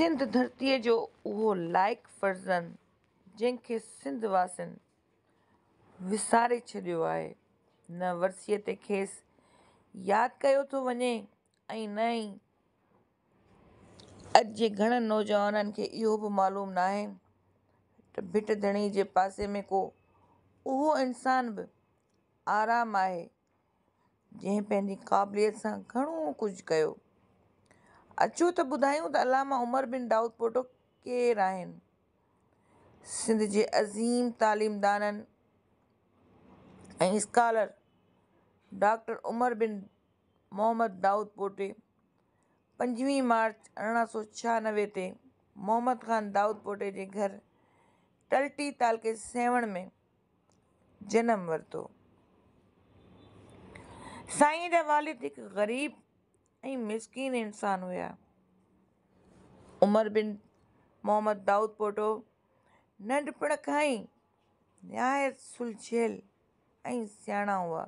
सिंध धरतीअ जो उहो लाइक फर्ज़न जंहिंखे सिंध वासिनि विसारे छॾियो आहे न वर्सीअ ते खेसि यादि कयो थो वञे ऐं न ई अॼु जे घणनि नौजवाननि खे इहो बि मालूम न आहे त भिट धणी जे पासे में को उहो इंसान बि आराम आहे जंहिं पंहिंजी क़ाबिलियत सां घणो कुझु कयो अचो तो ॿुधायूं तो अलामा उमर बिन दाऊद पोटो केर सिंध के अज़ीम तालीमदाननि scholar doctor Umar bin Mohammad Daudpota पंजवीह मार्च अरिड़हं सौ छियानवे ते मोहम्मद ख़ान दाऊद पोटे जे घर टलटी तालके सेवण में जनम वरितो साई जा वालिद हिकु ग़रीब ऐं मिसकीन इंसान हुया उमर बिन मोहम्मद दाऊद पोटो नंढपण खां ई निहायत सुलझियल ऐं सियाणा हुआ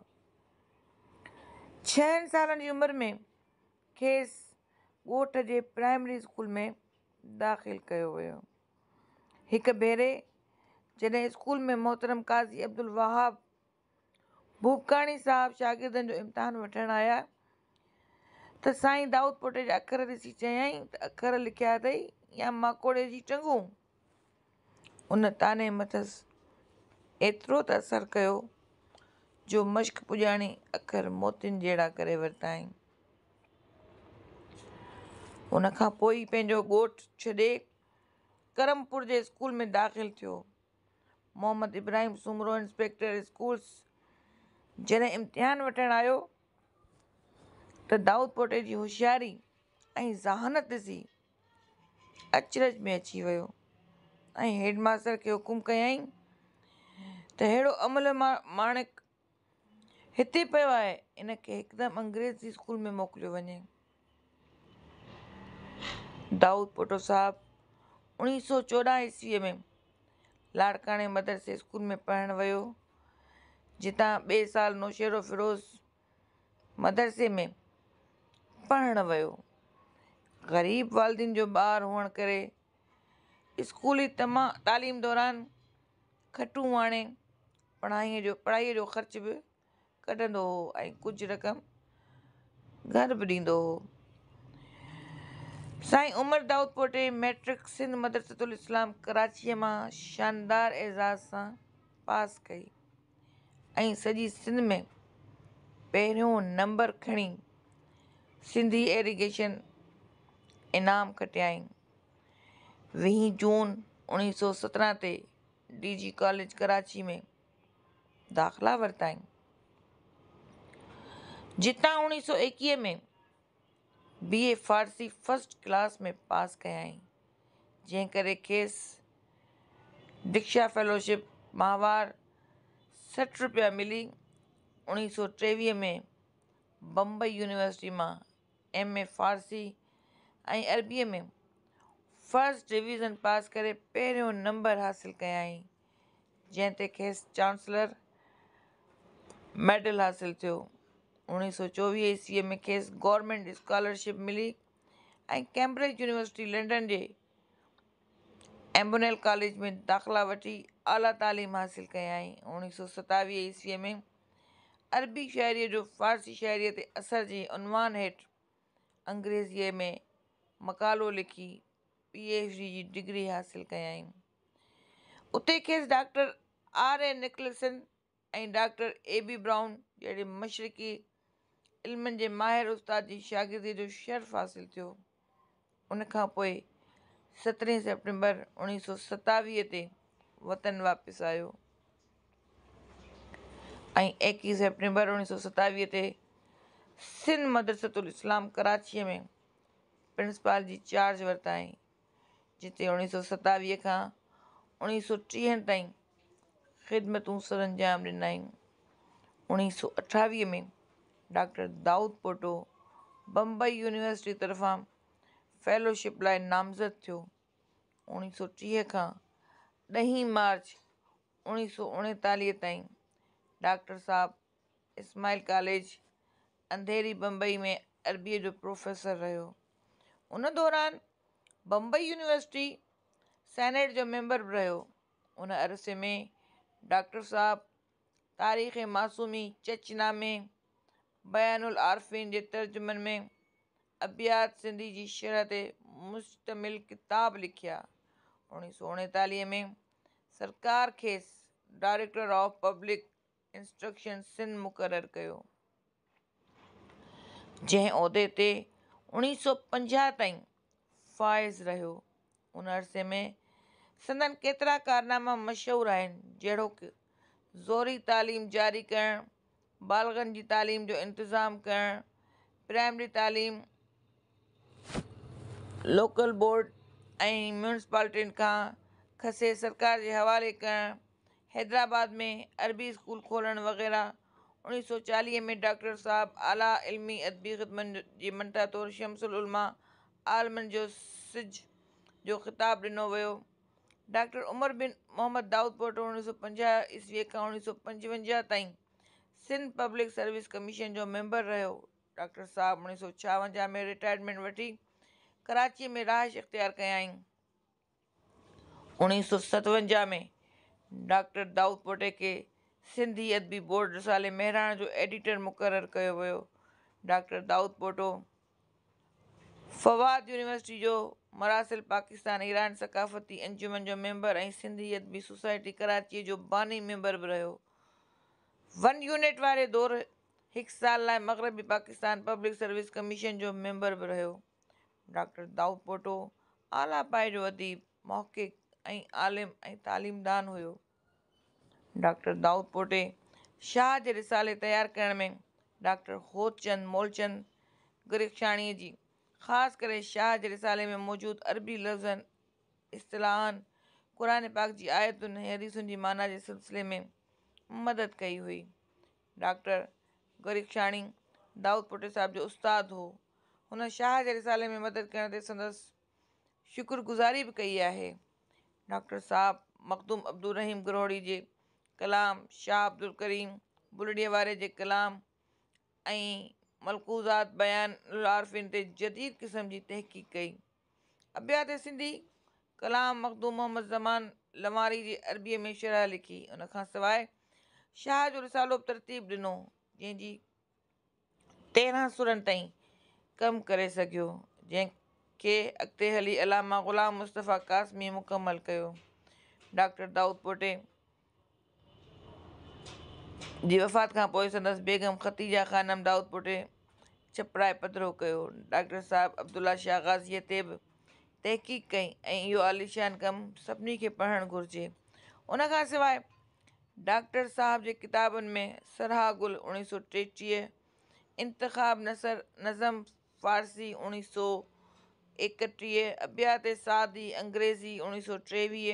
छहनि सालनि जी उमिरि में खेसि ॻोठ जे प्राइमरी स्कूल में दाख़िल कयो वियो हिकु भेरे जॾहिं स्कूल में मोहतरम काज़ी अब्दुल वहाब भूपकाणी साहिबु शागिर्दनि जो इम्तिहान वठणु आया त साईं दाऊद पोटे जा अखर ॾिसी चयाईं त अखर लिखिया अथई या माकोड़े जी चङूं उन ताने मथसि एतिरो त असरु कयो जो मश्क पुॼाणी अखर मोतियुनि जहिड़ा करे वरिताईं हुन खां पोइ पंहिंजो ॻोठु छॾे करमपुर जे स्कूल में दाख़िल थियो मोहम्मद इब्राहिम सुमरो इंस्पेक्टर स्कूल्स जॾहिं इम्तिहान वठणु आयो त तो दाऊद पोटे की होशियारी ऐं ज़हानत ॾिसी अचरज में अची वियो ऐं हेडमास्टर खे हुकुम कई तो अड़ो अमल मा माणिक हिते पियो आहे इन खे अंग्रेज़ी स्कूल में मोकिलियो वञे दाऊद पोटो साहब उणिवीह सौ चौदह ईस्वी में लाड़काने मदरसे स्कूल में पढ़णु वो जिता बे साल नौशेरो फिरोज़ मदरसे में पढ़ वो ग़रीब वालदेन जो ॿारु हुअणु करे स्कूली तमा तालीम दौरान खटू आणे पढ़ाईअ जो पढ़ाईअ जो ख़र्च भी कढंदो हुओ ऐं रक़म घर भी ॾींदो हुओ साईं उमर दाऊद पोटे मैट्रिक सिंध मदरसतुल इस्लाम कराचीअ मां शानदार एज़ाज़ सां पास कई ऐं सिंध में पहिरियों नंबर खड़ी सिंधी एरीगेशन इनाम खटियाईं वीह जून उड़ी सौ सत्रह डी जी कॉलेज कराची में दाख़िला वरिताईं जितना उड़ी सौ एक्वी में B A Farsi first class में पास क्या जैकर खेस दीक्षा फेलोशिप माहवार सठ रुपया मिली उड़ी सौ टेवीह में बम्बई यूनिवर्सिटी में एम ए फ़ारसी ऐं अरबीअ में फर्स्ट डिवीज़न पास करे पहिरियों नंबर हासिलु कयाईं जंहिं ते खेसि चांसलर मेडल हासिलु थियो उणिवीह सौ चोवीह ईस्वीअ में खेसि गौरमेंट स्कॉलरशिप मिली ऐं कैम्ब्रिज यूनिवर्सिटी लंडन जे एम्बोनेल कॉलेज में दाख़िला वठी आला तालीम हासिलु कयाईं उणिवीह सौ सतावीह ईस्वीअ में अरबी शाइरीअ जो फ़ारसी शाइरीअ ते असर जे उनवान हेठि अंग्रेज़ीअ में मकालो लिखी पी एच डी जी डिग्री हासिलु कयाई उते खेसि डॉक्टर आर ए निकलसन ऐं डॉक्टर ए बी ब्राउन जहिड़े मशरक़ी इल्मनि जे माहिर उस्ताद जी शागिर्दी जो शर्फ हासिलु थियो उन खां पोइ सत्रहीं सेप्टेंबर उणिवीह सौ सतावीह ते वतन वापसि आयो ऐं एकवीह सेप्टेंबर उणिवीह सौ सतावीह ते सिंध मदरसतुल इस्लाम कराचीअ में प्रिंसिपल जी चार्ज वरिताईं जिते उणिवीह सौ सतावीह खां उणिवीह सौ टीह ताईं ख़िदमतूं सरंजाम ॾिनई उणिवीह सौ अठावीह में डॉक्टर दाऊद पोटो बम्बई यूनिवर्सिटी तरफ़ां फेलोशिप लाइ नामज़द थियो उणिवीह सौ टीह खां ॾहीं मार्च उणिवीह सौ उणेतालीह ताईं डॉक्टर साहबु इस्माइल कॉलेज अंधेरी बम्बई में अरबीअ जो प्रोफेसर रहियो उन दौरान बंबई यूनिवर्सिटी सेनेट जो मेंबर बि रहियो उन अरसे में डॉक्टर साहिबु तारीख़ मासूमी चचना चचनामे बयानु आरफ़िन जे तर्जुमन में अबियात सिंधी जी शरह ते मुश्तमिल किताब लिखिया उणिवीह सौ उणेतालीह में सरकार खेसि director of public instruction Sindh मुक़ररु कयो जंहिं उहिदे ते उणिवीह सौ पंजाह ताईं फ़ाइज़ रहियो उन अरसे में सदन केतिरा कारनामा मशहूरु आहिनि जहिड़ो कि ज़ोरी तालीम जारी करणु बालगनि जी तालीम जो इंतज़ामु करणु प्राइमरी तालीम लोकल बोर्ड ऐं मुंसिपाल्टियुनि खां खसे सरकार जे हवाले करणु हैदराबाद में अरबी स्कूल खोलणु वग़ैरह उन्नीस सौ चालीस में डॉक्टर साहब आला इलमी अदबी खिदमत तौर शमसलमा आलमन जो सिज जो ख़िताब ॾिनो वो डॉक्टर उमर बिन मोहम्मद दाऊद पोटो उणिवीह सौ पंजा ईस्वी का उणिवीह सौ पंजवंजाह ताईं सिंध पब्लिक सर्विस कमीशन जो मेंबर रो डॉक्टर साहब उणिवीह सौ छावंजाह में रिटायरमेंट वठी कराची में राहश इख़्तियार कयाई उणिवीह सौ सतवंजा में डॉक्टर दाऊद पोटे के सिंधी अदबी बोर्ड रिसाले महिराण जो एडिटर मुक़ररु कयो वियो डॉक्टर दाऊद पोटो फ़वाद यूनिवर्सिटी जो मरासिल पाकिस्तान ईरान सकाफ़ती अंजुमन जो मेंबर ऐं सिंधी अदबी सोसाइटी कराचीअ जो बानी मेंबर बि रहियो वन यूनिट वारे दौरु हिकु साल लाइ मगरबी पाकिस्तान पब्लिक सर्विस कमीशन जो मेंबर बि रहियो डॉक्टर दाऊद पोटो आला पाए जो अदीब मौकिक ऐं आलिम ऐं तालीमदान हुयो डॉक्टर दाऊद पोटे शाह जे रिसाले तयारु करण में डॉक्टर होतचंद मोलचंद गिरिक्षाणीअ जी ख़ासि करे शाह जे रिसाले में मौजूदु अरबी लफ़्ज़नि इस्तलाहनि क़ुर पाक जी आयतुनि ऐं हरीसुनि जी माना जे सिलसिले में मदद कई हुई डॉक्टर गरिक्षाणी दाऊद पोटे साहिब जो उस्तादु हो हुन शाह जे रिसाले में मदद करण ते संदसि शुक्रगुज़ारी बि कई आहे डॉक्टर साहबु मखदूम अब्दुल रहीम गिरहड़ी जे कलाम शाह अब्दुल करीम बुलड़ीअ वारे जे कलाम ऐं मलकूज़ात बयानु लारफ़िन ते जदीद क़िस्म जी तहक़ीक़ कई अबिया त सिंधी कलाम मखदूम मोहम्मद ज़मान लमारी जी अरबीअ में शराह लिखी उन खां सवाइ शाह जो रिसालो तरतीब ॾिनो जंहिंजी तेरहं सुरनि ताईं कमु करे सघियो जंहिंखे अॻिते हली अलामा ग़ुलाम मुस्तफ़ा क़ासमी मुकमलु कयो डॉक्टर दाऊद पोटे जी वफ़ात का पोइ बेगम ख़तीजा खानम दाऊद चपराए पधिरो कयो डॉक्टर साहब अब्दुल्ला शाह ग़ाज़ीअ ते तहक़ीक़ कई ऐं आलिशान कम सभी के पढ़णु घुर्ज उन खां डॉक्टर साहब जे किताबन में सरहा गुल उणिवीह सौ टेटी नसर नज़म फ़ारसी उड़ीस सौ एकटी अबियात सादी अंग्रेज़ी उणिवीह सौ टेवी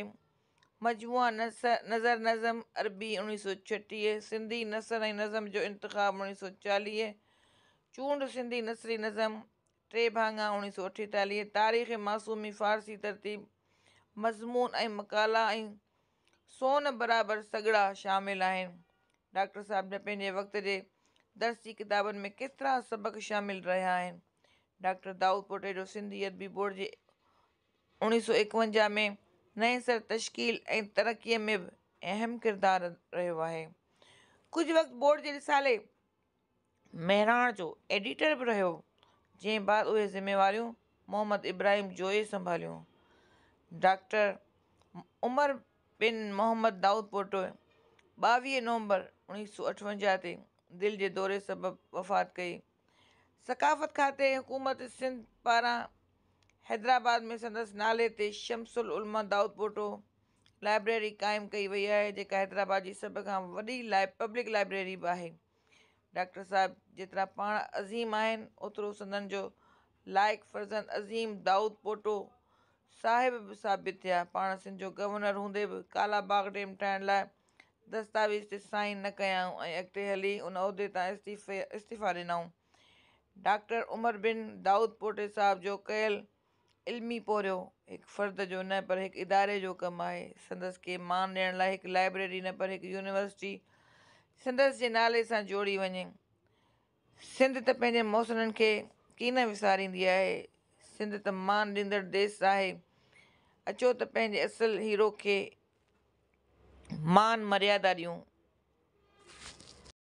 मजमू नसर नज़र नज़म अरबी उणिवीह सौ छटीह सिंधी नसर ऐं नज़म जो इंतिखु उणिवीह सौ चालीह चूंड सिंधी नसरी नज़म टे भाङा उणिवीह सौ अठेतालीह तारीख़ मासूमी फारसी तरतीब मज़मून ऐं मकाला ऐं सोन बराबरि सगड़ा शामिलु आहिनि डॉक्टर साहिब जा पंहिंजे वक़्त जे दर्सी किताबनि में केतिरा सबक़ शामिलु रहिया आहिनि डॉक्टर दाऊद पोटे जो सिंधी अरबी बोर्ड जे उणिवीह सौ एकवंजाह में नए सर तश्कील ऐं तरक़ीअ में बि अहम किरदारु रहियो आहे कुझु वक़्तु बोर्ड जे रिसाले महिराण जो एडिटर बि रहियो जंहिं बाद उहे ज़िमेवारियूं मोहम्मद इब्राहिम जोए संभालियूं डॉक्टर उमर बिन मोहम्मद दाऊद पोटो ॿावीह नवंबर उणिवीह सौ अठवंजाह ते दिलि जे दौरे सबबु वफ़ात कई सकाफ़त खाते हुकूमत सिंध पारां हैदराबाद में संदसि नाले ते शमसुल उलमा दाऊद पोटो लाइब्रेरी क़ाइमु कई वई आहे जेका हैदराबाद जी सभ खां वॾी लाइ पब्लिक लाइब्रेरी बि आहे डॉक्टर साहिबु जेतिरा पाण अज़ीम आहिनि ओतिरो सदन जो लाइक़ु फर्ज़न अज़ीम दाऊद पोटो साहिब बि साबित थिया पाण सिंध जो गवर्नर हूंदे बि काला बाग डे मिटाइण लाइ दस्तावेज़ ते साइन न कयाऊं ऐं अॻिते हली उन उहिदे तां इस्तीफ़े इस्तीफ़ा ॾिनऊं डॉक्टर उमर बिन दाऊद पोटे साहिब जो कयल इल्मी पोरियो हिकु फ़र्द जो न पर हिकु इदारे जो कमु आहे संदसि खे मान ॾियण लाइ हिकु लाइब्रेरी न पर हिकु यूनिवर्सिटी संदसि जे नाले सां जोड़ी वञे सिंध त पंहिंजे मौसमनि खे कीन विसारींदी आहे सिंध त मान ॾींदड़ देशु आहे अचो त पंहिंजे असल हीरो खे मान मर्यादा ॾियूं